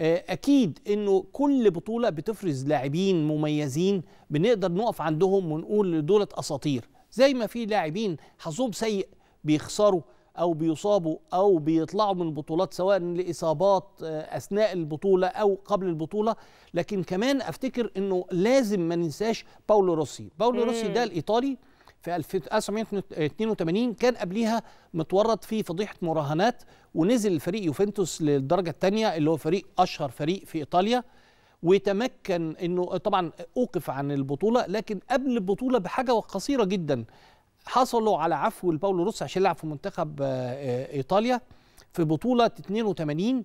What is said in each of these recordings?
آه، اكيد انه كل بطوله بتفرز لاعبين مميزين بنقدر نقف عندهم ونقول دولة اساطير زي ما في لاعبين حظهم سيء بيخسروا او بيصابوا او بيطلعوا من البطولات سواء لاصابات آه، اثناء البطوله او قبل البطوله لكن كمان افتكر انه لازم ما ننساش باولو روسي باولو روسي ده الايطالي في 1982 كان قبليها متورط في فضيحه مراهنات ونزل الفريق يوفنتوس للدرجه الثانيه اللي هو فريق اشهر فريق في ايطاليا وتمكن انه طبعا اوقف عن البطوله لكن قبل البطوله بحاجه قصيره جدا حصلوا على عفو لباولو روسي عشان يلعب في منتخب ايطاليا في بطوله 82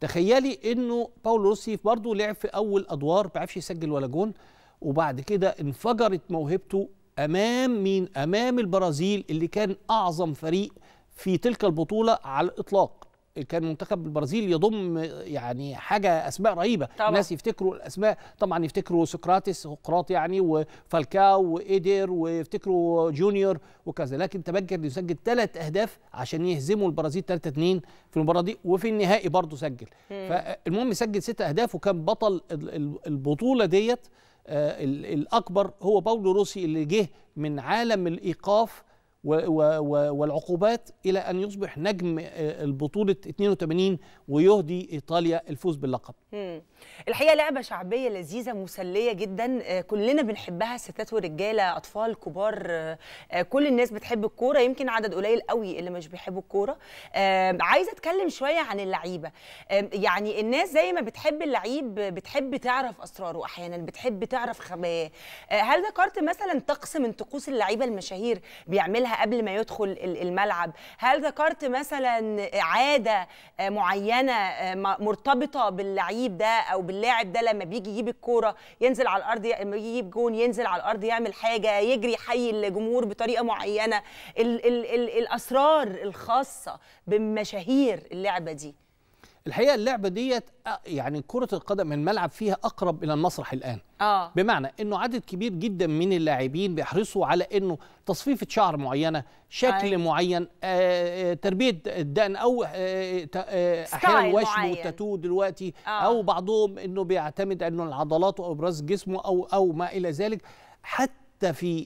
تخيلي انه باولو روسي برضه لعب في اول ادوار ما عرفش يسجل ولا جون وبعد كده انفجرت موهبته امام مين امام البرازيل اللي كان اعظم فريق في تلك البطوله على الاطلاق كان منتخب البرازيل يضم يعني حاجه اسماء رهيبه طبعا. الناس يفتكروا الاسماء طبعا يفتكروا سقراطس سقراط يعني وفالكاو وايدر ويفتكروا جونيور وكذا لكن تبجر يسجل ثلاث اهداف عشان يهزموا البرازيل 3 2 في المباراه دي وفي النهائي برضه سجل مم. فالمهم سجل ست اهداف وكان بطل البطوله ديت آه، الأكبر هو باولو روسي اللي جه من عالم الإيقاف والعقوبات الى ان يصبح نجم آه، البطوله 82 ويهدي ايطاليا الفوز باللقب. الحقيقه لعبه شعبيه لذيذه مسليه جدا آه، كلنا بنحبها ستات ورجاله اطفال كبار آه، كل الناس بتحب الكوره يمكن عدد قليل قوي اللي مش بيحبوا الكوره. عايزه اتكلم شويه عن اللعيبه يعني الناس زي ما بتحب اللعيب بتحب تعرف اسراره احيانا بتحب تعرف خباياه هل ذكرت مثلا طقس من طقوس اللعيبه المشاهير بيعملها قبل ما يدخل الملعب هل ذكرت مثلا عاده آه، معينه آه، مرتبطه باللعيب ده او باللاعب ده لما بيجي يجيب الكوره ينزل على الارض لما يجي يجيب جون ينزل على الارض يعمل حاجه يجري يحيي الجمهور بطريقه معينه الاسرار الخاصه بمشاهير اللعبه دي الحقيقه اللعبه ديت يعني كره القدم الملعب فيها اقرب الى المسرح الان آه. بمعنى انه عدد كبير جدا من اللاعبين بيحرصوا على انه تصفيفه شعر معينه شكل آه. معين آه،, آه، تربيه الدقن او آه، آه، احيانا وشم وتاتو دلوقتي آه. او بعضهم انه بيعتمد انه العضلات او ابراز جسمه او او ما الى ذلك حتى في آه،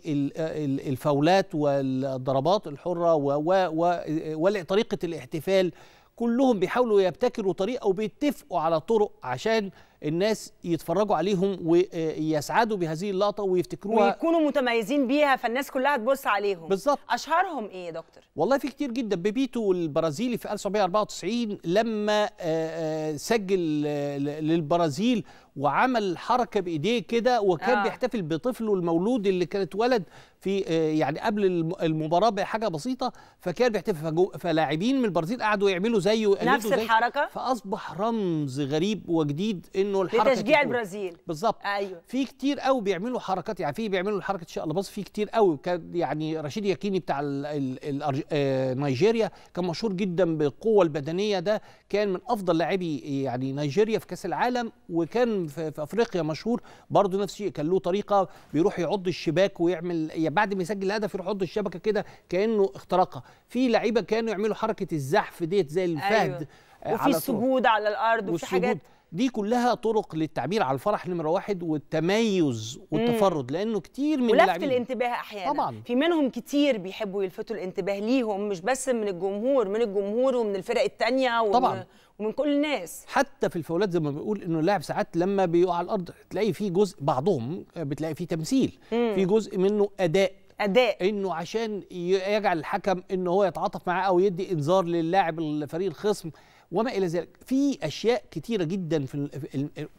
الفاولات والضربات الحره وطريقه آه، الاحتفال كلهم بيحاولوا يبتكروا طريقه وبيتفقوا على طرق عشان الناس يتفرجوا عليهم ويسعدوا بهذه اللقطه ويفتكروها ويكونوا متميزين بيها فالناس كلها تبص عليهم بالظبط اشهرهم ايه يا دكتور والله في كتير جدا بيبيتو البرازيلي في 1994 لما آه، آه، سجل آه، للبرازيل وعمل حركه بايديه كده وكان آه. بيحتفل بطفله المولود اللي كان اتولد في يعني قبل المباراه بحاجه بسيطه فكان بيحتفل فلاعبين من البرازيل قعدوا يعملوا زيه نفس الحركه فاصبح رمز غريب وجديد ان انه الحركه لتشجيع البرازيل بالظبط ايوه في كتير قوي بيعملوا حركات يعني في بيعملوا حركه الله الباص في كتير قوي يعني رشيد ياكيني بتاع الـ الـ الـ آه، نيجيريا كان مشهور جدا بالقوه البدنيه ده كان من افضل لاعبي يعني نيجيريا في كاس العالم وكان في, في افريقيا مشهور برضه نفس الشيء كان له طريقه بيروح يعض الشباك ويعمل يعني بعد ما يسجل الهدف يروح يعض الشبكه كده كانه اخترقها في لعيبه كانوا يعملوا حركه الزحف ديت زي الفهد أيوة. وفي السجود على الارض وفي حاجات دي كلها طرق للتعبير على الفرح نمره واحد والتميز والتفرد لانه كتير من ولفت الانتباه احيانا طبعا في منهم كتير بيحبوا يلفتوا الانتباه ليهم مش بس من الجمهور من الجمهور ومن الفرق الثانيه ومن, طبعاً. ومن كل الناس حتى في الفاولات زي ما بنقول انه اللاعب ساعات لما بيقع على الارض تلاقي فيه جزء بعضهم بتلاقي فيه تمثيل مم. في جزء منه اداء اداء انه عشان يجعل الحكم انه هو يتعاطف معاه او يدي انذار للاعب الفريق الخصم وما الى ذلك في اشياء كتيره جدا في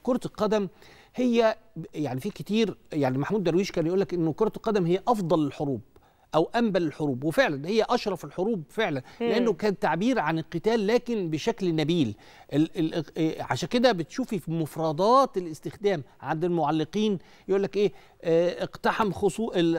كره القدم هي يعني في كتير يعني محمود درويش كان يقول لك انه كره القدم هي افضل الحروب او انبل الحروب وفعلا هي اشرف الحروب فعلا لانه كان تعبير عن القتال لكن بشكل نبيل ال ال عشان كده بتشوفي في مفردات الاستخدام عند المعلقين يقول لك ايه اه اقتحم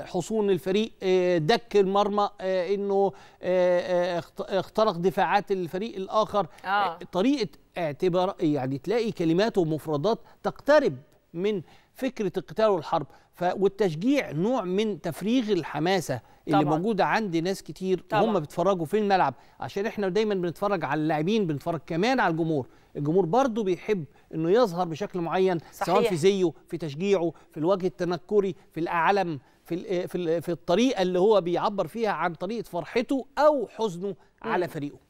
حصون الفريق اه دك المرمى اه انه آه، آه، اخترق دفاعات الفريق الاخر آه. طريقه اعتبار يعني تلاقي كلمات ومفردات تقترب من فكره القتال والحرب ف... والتشجيع نوع من تفريغ الحماسه اللي طبعًا. موجوده عند ناس كتير طبعًا. هم بيتفرجوا في الملعب عشان احنا دايما بنتفرج على اللاعبين بنتفرج كمان على الجمهور الجمهور برضه بيحب انه يظهر بشكل معين صحيح. سواء في زيه في تشجيعه في الوجه التنكري في الاعلم في في الطريقه اللي هو بيعبر فيها عن طريقه فرحته او حزنه م. على فريقه